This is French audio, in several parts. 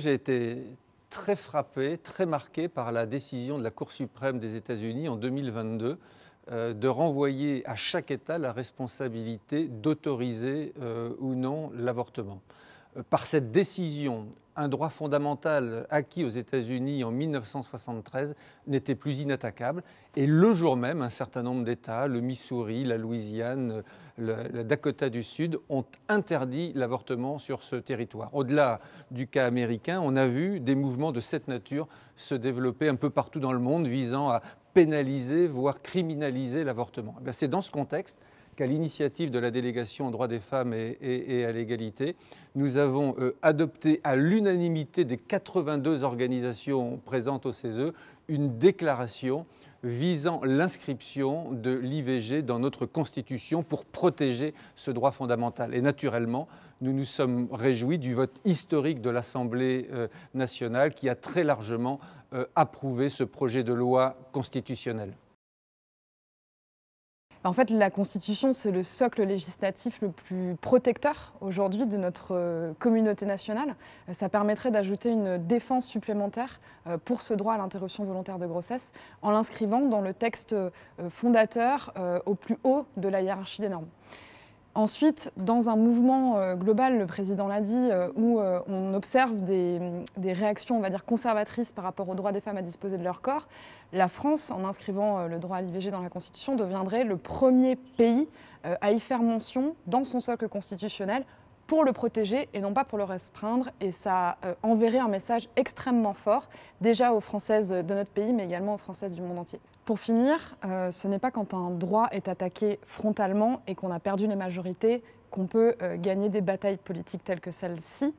J'ai été très frappé, très marqué par la décision de la Cour suprême des États-Unis en 2022 euh, de renvoyer à chaque État la responsabilité d'autoriser euh, ou non l'avortement. Euh, par cette décision, un droit fondamental acquis aux États-Unis en 1973 n'était plus inattaquable. Et le jour même, un certain nombre d'États, le Missouri, la Louisiane, la Dakota du Sud, ont interdit l'avortement sur ce territoire. Au-delà du cas américain, on a vu des mouvements de cette nature se développer un peu partout dans le monde visant à pénaliser, voire criminaliser l'avortement. Eh c'est dans ce contexte qu'à l'initiative de la délégation aux droits des femmes et, à l'égalité, nous avons euh, adopté à l'unanimité des 82 organisations présentes au CESE une déclaration visant l'inscription de l'IVG dans notre Constitution pour protéger ce droit fondamental. Et naturellement, nous nous sommes réjouis du vote historique de l'Assemblée euh, nationale qui a très largement euh, approuvé ce projet de loi constitutionnelle. En fait, la Constitution, c'est le socle législatif le plus protecteur aujourd'hui de notre euh, communauté nationale. Euh, ça permettrait d'ajouter une défense supplémentaire euh, pour ce droit à l'interruption volontaire de grossesse en l'inscrivant dans le texte fondateur au plus haut de la hiérarchie des normes. Ensuite, dans un mouvement euh, global, le président l'a dit, euh, où euh, on observe des, réactions, on va dire, conservatrices par rapport au droit des femmes à disposer de leur corps, la France, en inscrivant le droit à l'IVG dans la Constitution, deviendrait le premier pays à y faire mention dans son socle constitutionnel pour le protéger et non pas pour le restreindre. Et ça euh, enverrait un message extrêmement fort, déjà aux Françaises de notre pays, mais également aux Françaises du monde entier. Pour finir, euh, ce n'est pas quand un droit est attaqué frontalement et qu'on a perdu les majorités qu'on peut euh, gagner des batailles politiques telles que celle-ci.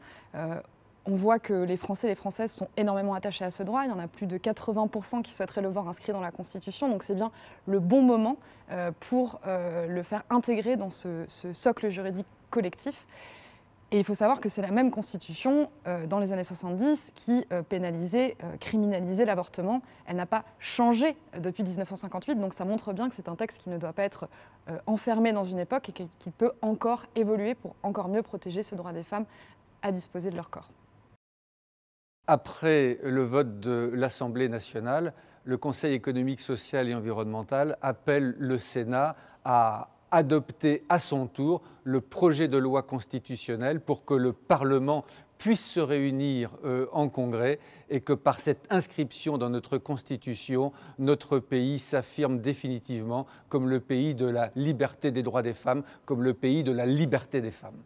on voit que les Français et les Françaises sont énormément attachés à ce droit. Il y en a plus de 80% qui souhaiteraient le voir inscrit dans la Constitution. Donc c'est bien le bon moment pour le faire intégrer dans ce socle juridique collectif. Et il faut savoir que c'est la même constitution euh, dans les années 70 qui euh, pénalisait, euh, criminalisait l'avortement. Elle n'a pas changé depuis 1958, donc ça montre bien que c'est un texte qui ne doit pas être enfermé dans une époque et qui peut encore évoluer pour encore mieux protéger ce droit des femmes à disposer de leur corps. Après le vote de l'Assemblée nationale, le Conseil économique, social et environnemental appelle le Sénat à adopter à son tour le projet de loi constitutionnelle pour que le Parlement puisse se réunir euh, en Congrès et que par cette inscription dans notre Constitution, notre pays s'affirme définitivement comme le pays de la liberté des droits des femmes, comme le pays de la liberté des femmes.